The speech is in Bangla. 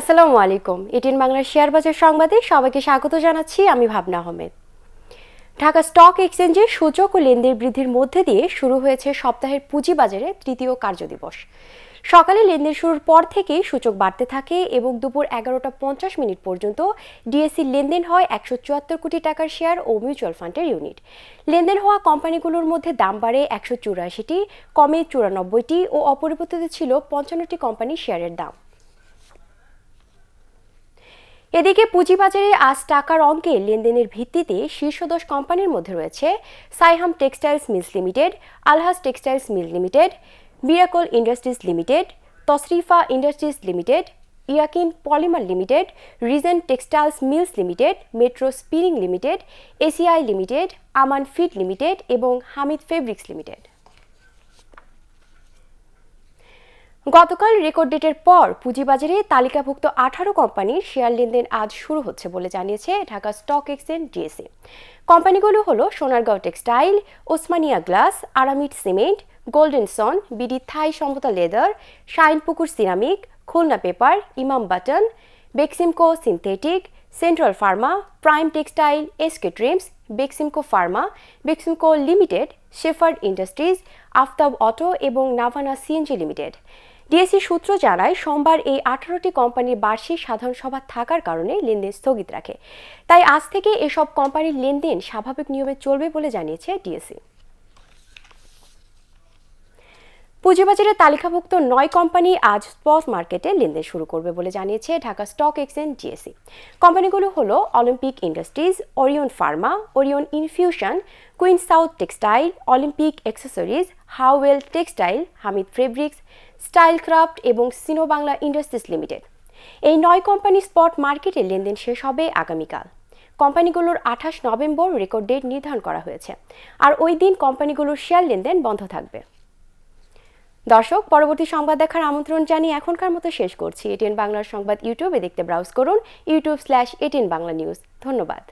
আসসালামু আলাইকুম ইটিন বাংলার শেয়ার বাজার সংবাদে সবাইকে স্বাগত জানাচ্ছি আমি ভাবনা আহমেদ ঢাকা স্টক এক্সচেঞ্জে সূচক ও লেনদেন বৃদ্ধির মধ্যে দিয়ে শুরু হয়েছে সপ্তাহের পুঁজিবাজারে তৃতীয় কার্যদিবস সকালে লেনদেন শুরুর পর থেকেই সূচক বাড়তে থাকে এবং দুপুর এগারোটা পঞ্চাশ মিনিট পর্যন্ত ডিএসসি লেনদেন হয় একশো চুয়াত্তর কোটি টাকার শেয়ার ও মিউচুয়াল ফান্ডের ইউনিট লেনদেন হওয়া কোম্পানিগুলোর মধ্যে দাম বাড়ে একশো চুরাশিটি কমে চুরানব্বইটি ও অপরিবর্তিত ছিল পঞ্চান্নটি কোম্পানির শেয়ারের দাম এদিকে পুঁজিবাজারে আজ টাকার অঙ্কে লেনদেনের ভিত্তিতে শীর্ষ দশ কোম্পানির মধ্যে রয়েছে Saiham Textiles Mills Limited Alhaj Textiles Mill Limited Miracle Industries Limited Tosrifa Industries Limited Yakin Polymer Limited Regent Textiles Mills Limited Metro Spinning Limited ACI Limited Aman Feed Limited এবং হামিদ ফেব্রিক্স লিমিটেড গতকাল রেকর্ড ডেটের পর পুঁজিবাজারে তালিকাভুক্ত আঠারো কোম্পানির শেয়ার লেনদেন আজ শুরু হচ্ছে বলে জানিয়েছে ঢাকা স্টক এক্সচেঞ্জ ডিএসসি কোম্পানিগুলো হলো Sonargaon Textile Osmania Glass Aramit Cement Golden Son BD Thai Samata Leather Shinepukur Ceramic Khulna Paper Imam Button Beximco Synthetic Central Pharma Prime Textile SK Dreams Beximco Pharma Beximco Limited Shepherd Industries Aftab Auto এবং নাভানা সিএনজি লিমিটেড ডিএসসি সূত্র জানায় সোমবার এই আঠারোটি কোম্পানির বার্ষিক সাধারণ সভা থাকার কারণে লেনদেন স্থগিত রাখে তাই আজ থেকে এসব কোম্পানির লেনদেন স্বাভাবিক নিয়মে চলবে বলে জানিয়েছে ডিএসসি পুঁজিবাজারে তালিকাভুক্ত নয় কোম্পানি আজ স্পট মার্কেটে লেনদেন শুরু করবে বলে জানিয়েছে ঢাকা স্টক এক্সচেঞ্জ ডিএসসি কোম্পানিগুলো হলো Olympic Industries Orion Pharma Orion Infusion Queen South Textile Olympic Accessories Howell Textile Hamid Fabrics Stylecraft এবং সিনো বাংলা ইন্ডাস্ট্রিজ লিমিটেড এই নয় কোম্পানি স্পট মার্কেটে লেনদেন শেষ হবে আগামীকাল কোম্পানিগুলোর আঠাশ নভেম্বর রেকর্ড ডেট নির্ধারণ করা হয়েছে আর ওই দিন কোম্পানিগুলোর শেয়ার লেনদেন বন্ধ থাকবে দর্শক পরবর্তী সংবাদ দেখার আমন্ত্রণ জানিয়ে এখনকার মতো শেষ করছি এটিএন বাংলার সংবাদ ইউটিউবে দেখতে ব্রাউজ করুন YouTube slash ATN Bangla News ধন্যবাদ